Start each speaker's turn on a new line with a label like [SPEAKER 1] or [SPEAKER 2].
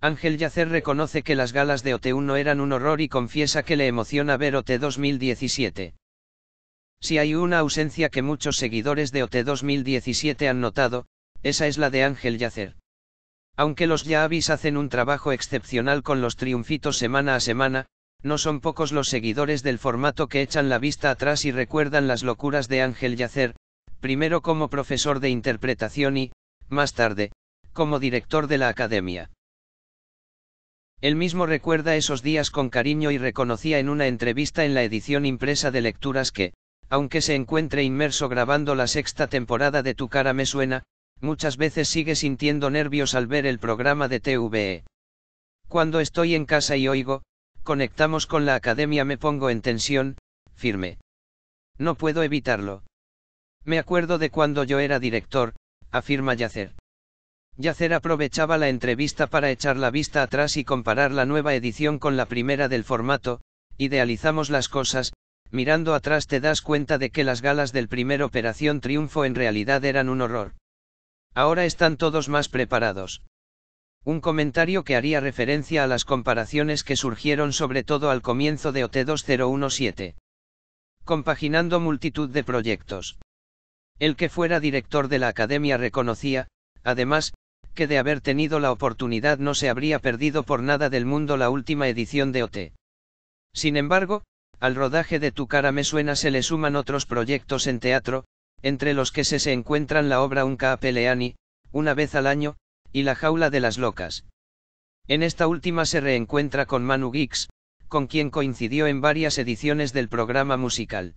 [SPEAKER 1] Ángel Yacer reconoce que las galas de OT1 no eran un horror y confiesa que le emociona ver OT 2017. Si hay una ausencia que muchos seguidores de OT 2017 han notado, esa es la de Ángel Yacer. Aunque los Yavis hacen un trabajo excepcional con los triunfitos semana a semana, no son pocos los seguidores del formato que echan la vista atrás y recuerdan las locuras de Ángel Yacer, primero como profesor de interpretación y, más tarde, como director de la academia. Él mismo recuerda esos días con cariño y reconocía en una entrevista en la edición impresa de lecturas que, aunque se encuentre inmerso grabando la sexta temporada de Tu cara me suena, muchas veces sigue sintiendo nervios al ver el programa de TVE. Cuando estoy en casa y oigo, conectamos con la academia me pongo en tensión, firme. No puedo evitarlo. Me acuerdo de cuando yo era director, afirma Yacer. Yacer aprovechaba la entrevista para echar la vista atrás y comparar la nueva edición con la primera del formato, idealizamos las cosas, mirando atrás te das cuenta de que las galas del primer Operación Triunfo en realidad eran un horror. Ahora están todos más preparados. Un comentario que haría referencia a las comparaciones que surgieron sobre todo al comienzo de OT2017. Compaginando multitud de proyectos. El que fuera director de la academia reconocía, además, que de haber tenido la oportunidad no se habría perdido por nada del mundo la última edición de OT. Sin embargo, al rodaje de Tu cara me suena se le suman otros proyectos en teatro, entre los que se, se encuentran la obra Unca Peleani, una vez al año, y La jaula de las locas. En esta última se reencuentra con Manu Gix, con quien coincidió en varias ediciones del programa musical.